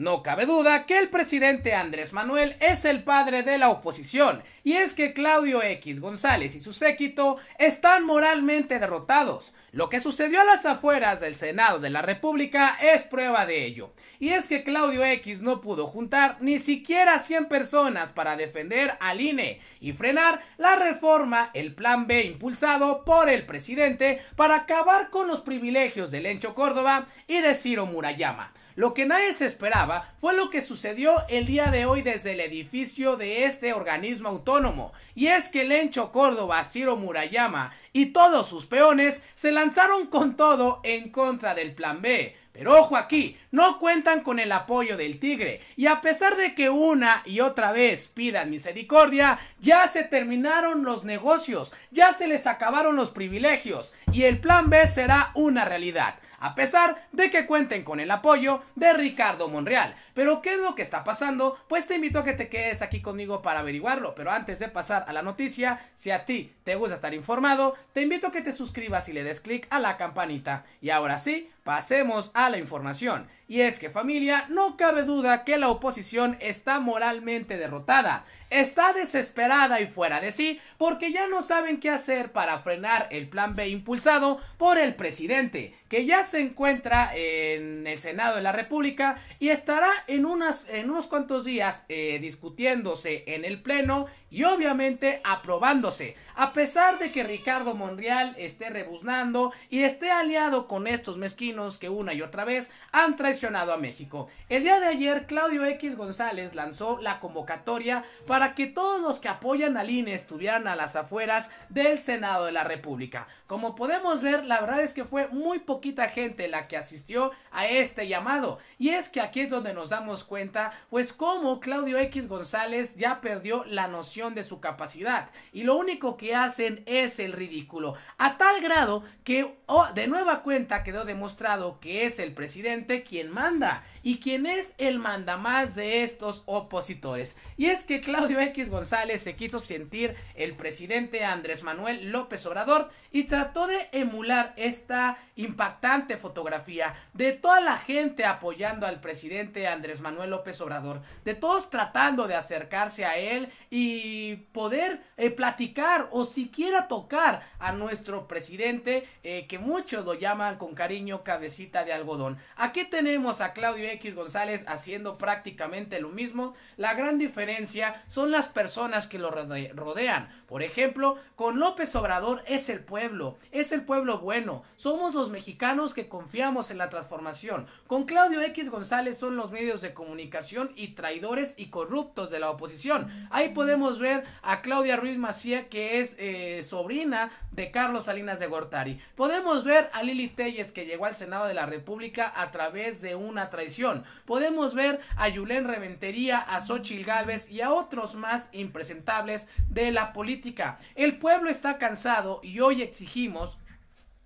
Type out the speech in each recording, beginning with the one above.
No cabe duda que el presidente Andrés Manuel es el padre de la oposición, y es que Claudio X González y su séquito están moralmente derrotados. Lo que sucedió a las afueras del Senado de la República es prueba de ello, y es que Claudio X no pudo juntar ni siquiera 100 personas para defender al INE y frenar la reforma, el plan B impulsado por el presidente para acabar con los privilegios del Encho Córdoba y de Ciro Murayama lo que nadie se esperaba fue lo que sucedió el día de hoy desde el edificio de este organismo autónomo, y es que Lencho Córdoba, Ciro Murayama y todos sus peones se lanzaron con todo en contra del plan B, pero ojo aquí, no cuentan con el apoyo del Tigre y a pesar de que una y otra vez pidan misericordia, ya se terminaron los negocios, ya se les acabaron los privilegios y el plan B será una realidad, a pesar de que cuenten con el apoyo de Ricardo Monreal. Pero ¿qué es lo que está pasando? Pues te invito a que te quedes aquí conmigo para averiguarlo, pero antes de pasar a la noticia, si a ti te gusta estar informado, te invito a que te suscribas y le des clic a la campanita. Y ahora sí, pasemos a la información, y es que familia, no cabe duda que la oposición está moralmente derrotada, está desesperada y fuera de sí, porque ya no saben qué hacer para frenar el plan B impulsado por el presidente, que ya se encuentra en el Senado de la República y estará en, unas, en unos cuantos días eh, discutiéndose en el Pleno y obviamente aprobándose, a pesar de que Ricardo Monreal esté rebuznando y esté aliado con estos mezquinos que una y otra otra vez han traicionado a México. El día de ayer, Claudio X González lanzó la convocatoria para que todos los que apoyan al INE estuvieran a las afueras del Senado de la República. Como podemos ver, la verdad es que fue muy poquita gente la que asistió a este llamado. Y es que aquí es donde nos damos cuenta, pues cómo Claudio X González ya perdió la noción de su capacidad. Y lo único que hacen es el ridículo. A tal grado que oh, de nueva cuenta quedó demostrado que es el presidente quien manda y quien es el manda más de estos opositores. Y es que Claudio X González se quiso sentir el presidente Andrés Manuel López Obrador y trató de emular esta impactante fotografía de toda la gente apoyando al presidente Andrés Manuel López Obrador, de todos tratando de acercarse a él y poder eh, platicar o siquiera tocar a nuestro presidente eh, que muchos lo llaman con cariño cabecita de algo Aquí tenemos a Claudio X González haciendo prácticamente lo mismo. La gran diferencia son las personas que lo rodean. Por ejemplo, con López Obrador es el pueblo, es el pueblo bueno. Somos los mexicanos que confiamos en la transformación. Con Claudio X González son los medios de comunicación y traidores y corruptos de la oposición. Ahí podemos ver a Claudia Ruiz Macía, que es eh, sobrina de Carlos Salinas de Gortari. Podemos ver a Lili Telles, que llegó al Senado de la República a través de una traición. Podemos ver a Yulén Reventería, a Xochil Gálvez y a otros más impresentables de la política. El pueblo está cansado y hoy exigimos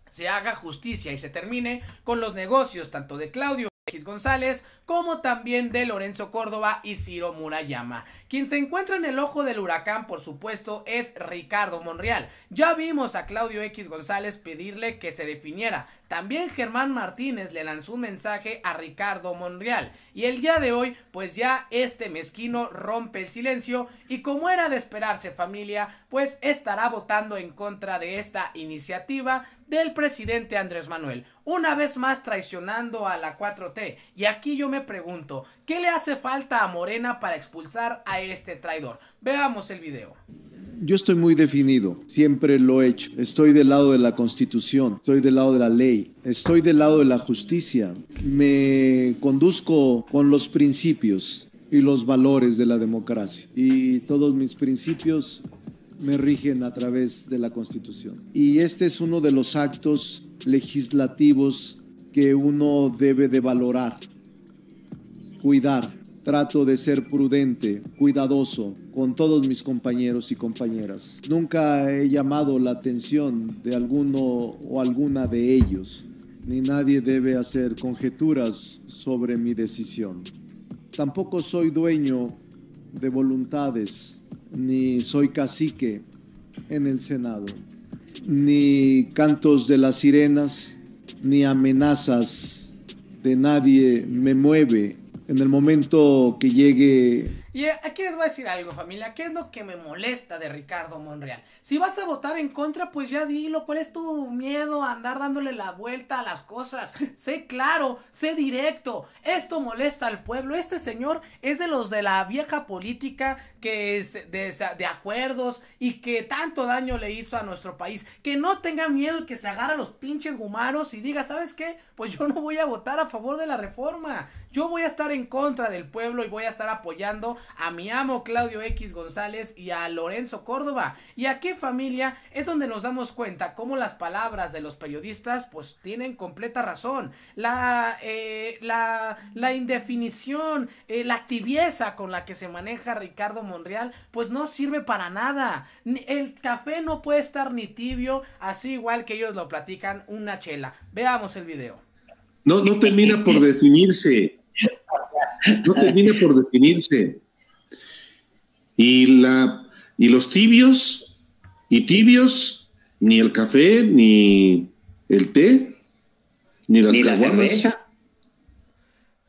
se haga justicia y se termine con los negocios tanto de Claudio X González, como también de Lorenzo Córdoba y Ciro Murayama. Quien se encuentra en el ojo del huracán, por supuesto, es Ricardo Monreal. Ya vimos a Claudio X González pedirle que se definiera. También Germán Martínez le lanzó un mensaje a Ricardo Monreal. Y el día de hoy, pues ya este mezquino rompe el silencio y como era de esperarse familia, pues estará votando en contra de esta iniciativa del presidente Andrés Manuel. Una vez más traicionando a la 4 y aquí yo me pregunto, ¿qué le hace falta a Morena para expulsar a este traidor? Veamos el video. Yo estoy muy definido, siempre lo he hecho. Estoy del lado de la constitución, estoy del lado de la ley, estoy del lado de la justicia. Me conduzco con los principios y los valores de la democracia. Y todos mis principios me rigen a través de la Constitución. Y este es uno de los actos legislativos que uno debe de valorar. Cuidar, trato de ser prudente, cuidadoso con todos mis compañeros y compañeras. Nunca he llamado la atención de alguno o alguna de ellos, ni nadie debe hacer conjeturas sobre mi decisión. Tampoco soy dueño de voluntades, ni soy cacique en el Senado, ni cantos de las sirenas, ni amenazas de nadie me mueve en el momento que llegue y eh, aquí les voy a decir algo, familia. ¿Qué es lo que me molesta de Ricardo Monreal? Si vas a votar en contra, pues ya dilo. ¿Cuál es tu miedo a andar dándole la vuelta a las cosas? sé claro, sé directo. Esto molesta al pueblo. Este señor es de los de la vieja política que es de, acuerdos y que tanto daño le hizo a nuestro país. Que no tenga miedo y que se agarre a los pinches gumaros y diga, ¿sabes qué? Pues yo no voy a votar a favor de la reforma. Yo voy a estar en contra del pueblo y voy a estar apoyando a mi amo Claudio X González y a Lorenzo Córdoba. Y aquí familia es donde nos damos cuenta cómo las palabras de los periodistas pues tienen completa razón. La, eh, la, indefinición, eh, la tibieza con la que se maneja Ricardo Monreal pues no sirve para nada. El café no puede estar ni tibio, así igual que ellos lo platican, una chela. Veamos el video. No, no termina por definirse. No termina por definirse. Y, la, y los tibios, y tibios, ni el café, ni el té, ni las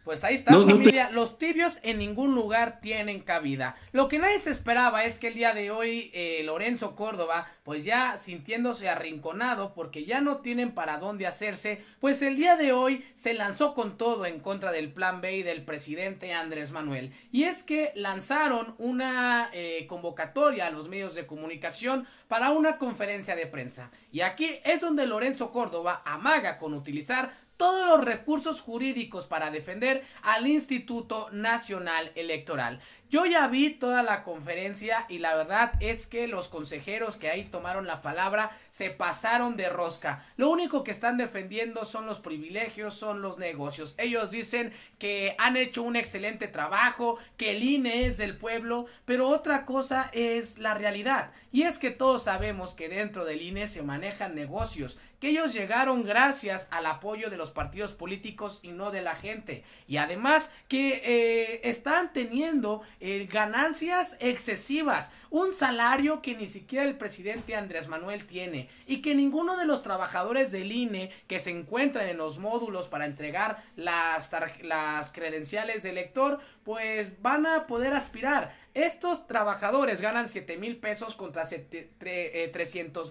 pues ahí está, familia. Los tibios en ningún lugar tienen cabida. Lo que nadie se esperaba es que el día de hoy eh, Lorenzo Córdoba, pues ya sintiéndose arrinconado porque ya no tienen para dónde hacerse, pues el día de hoy se lanzó con todo en contra del plan B y del presidente Andrés Manuel. Y es que lanzaron una eh, convocatoria a los medios de comunicación para una conferencia de prensa. Y aquí es donde Lorenzo Córdoba amaga con utilizar todos los recursos jurídicos para defender al Instituto Nacional Electoral. Yo ya vi toda la conferencia y la verdad es que los consejeros que ahí tomaron la palabra se pasaron de rosca. Lo único que están defendiendo son los privilegios, son los negocios. Ellos dicen que han hecho un excelente trabajo, que el INE es del pueblo, pero otra cosa es la realidad. Y es que todos sabemos que dentro del INE se manejan negocios, que ellos llegaron gracias al apoyo de los partidos políticos y no de la gente. Y además que eh, están teniendo eh, ganancias excesivas, un salario que ni siquiera el presidente Andrés Manuel tiene y que ninguno de los trabajadores del INE que se encuentran en los módulos para entregar las, las credenciales de lector, pues van a poder aspirar. Estos trabajadores ganan 7 mil pesos contra 300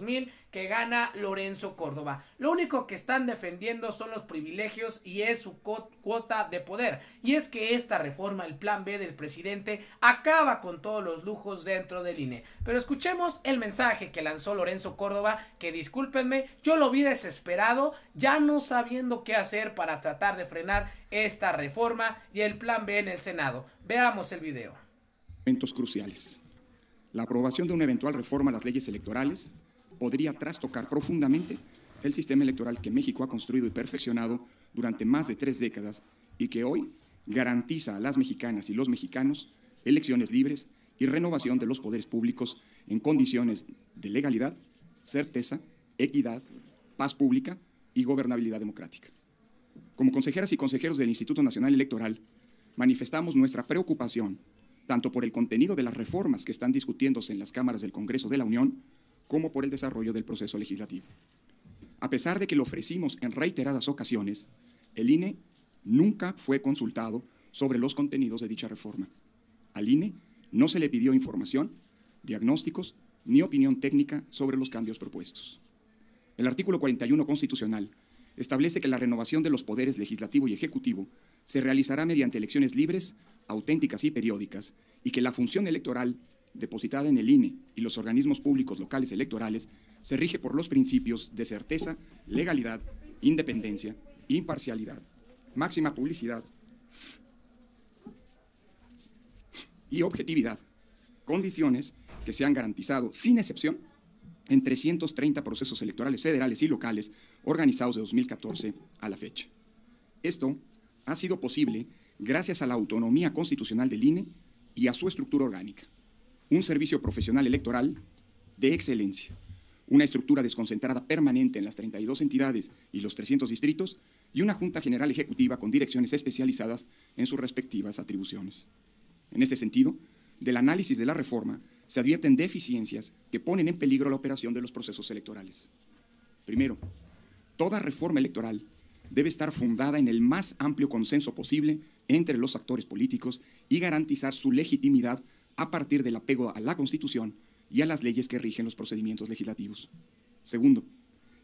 eh, mil que gana Lorenzo Córdoba. Lo único que están defendiendo son los privilegios y es su cuota de poder. Y es que esta reforma, el plan B del presidente, acaba con todos los lujos dentro del INE. Pero escuchemos el mensaje que lanzó Lorenzo Córdoba, que discúlpenme, yo lo vi desesperado, ya no sabiendo qué hacer para tratar de frenar esta reforma y el plan B en el Senado. Veamos el video momentos cruciales. La aprobación de una eventual reforma a las leyes electorales podría trastocar profundamente el sistema electoral que México ha construido y perfeccionado durante más de tres décadas y que hoy garantiza a las mexicanas y los mexicanos elecciones libres y renovación de los poderes públicos en condiciones de legalidad, certeza, equidad, paz pública y gobernabilidad democrática. Como consejeras y consejeros del Instituto Nacional Electoral, manifestamos nuestra preocupación tanto por el contenido de las reformas que están discutiéndose en las cámaras del Congreso de la Unión, como por el desarrollo del proceso legislativo. A pesar de que lo ofrecimos en reiteradas ocasiones, el INE nunca fue consultado sobre los contenidos de dicha reforma. Al INE no se le pidió información, diagnósticos ni opinión técnica sobre los cambios propuestos. El artículo 41 constitucional establece que la renovación de los poderes legislativo y ejecutivo se realizará mediante elecciones libres, auténticas y periódicas, y que la función electoral depositada en el INE y los organismos públicos locales electorales se rige por los principios de certeza, legalidad, independencia, imparcialidad, máxima publicidad y objetividad, condiciones que se han garantizado sin excepción en 330 procesos electorales federales y locales organizados de 2014 a la fecha. Esto ha sido posible gracias a la autonomía constitucional del INE y a su estructura orgánica. Un servicio profesional electoral de excelencia, una estructura desconcentrada permanente en las 32 entidades y los 300 distritos y una Junta General Ejecutiva con direcciones especializadas en sus respectivas atribuciones. En este sentido, del análisis de la reforma se advierten deficiencias que ponen en peligro la operación de los procesos electorales. Primero, toda reforma electoral debe estar fundada en el más amplio consenso posible entre los actores políticos y garantizar su legitimidad a partir del apego a la Constitución y a las leyes que rigen los procedimientos legislativos. Segundo,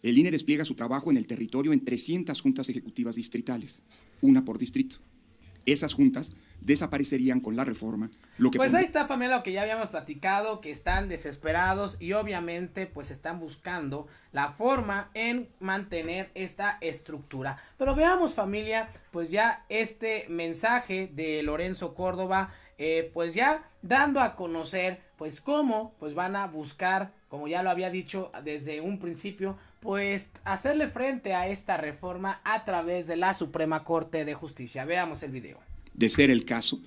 el INE despliega su trabajo en el territorio en 300 juntas ejecutivas distritales, una por distrito esas juntas desaparecerían con la reforma. Lo que pues ahí está, familia, lo que ya habíamos platicado, que están desesperados y obviamente pues están buscando la forma en mantener esta estructura. Pero veamos, familia, pues ya este mensaje de Lorenzo Córdoba, eh, pues ya dando a conocer pues cómo, pues van a buscar, como ya lo había dicho desde un principio, pues hacerle frente a esta reforma a través de la Suprema Corte de Justicia. Veamos el video. De ser el caso,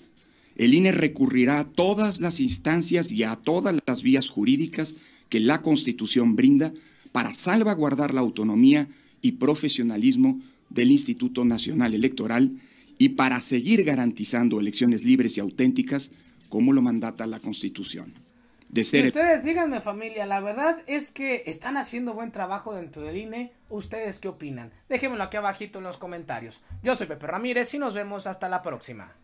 el INE recurrirá a todas las instancias y a todas las vías jurídicas que la Constitución brinda para salvaguardar la autonomía y profesionalismo del Instituto Nacional Electoral y para seguir garantizando elecciones libres y auténticas como lo mandata la Constitución ustedes díganme familia, la verdad es que están haciendo buen trabajo dentro del INE. ¿Ustedes qué opinan? Déjenmelo aquí abajito en los comentarios. Yo soy Pepe Ramírez y nos vemos hasta la próxima.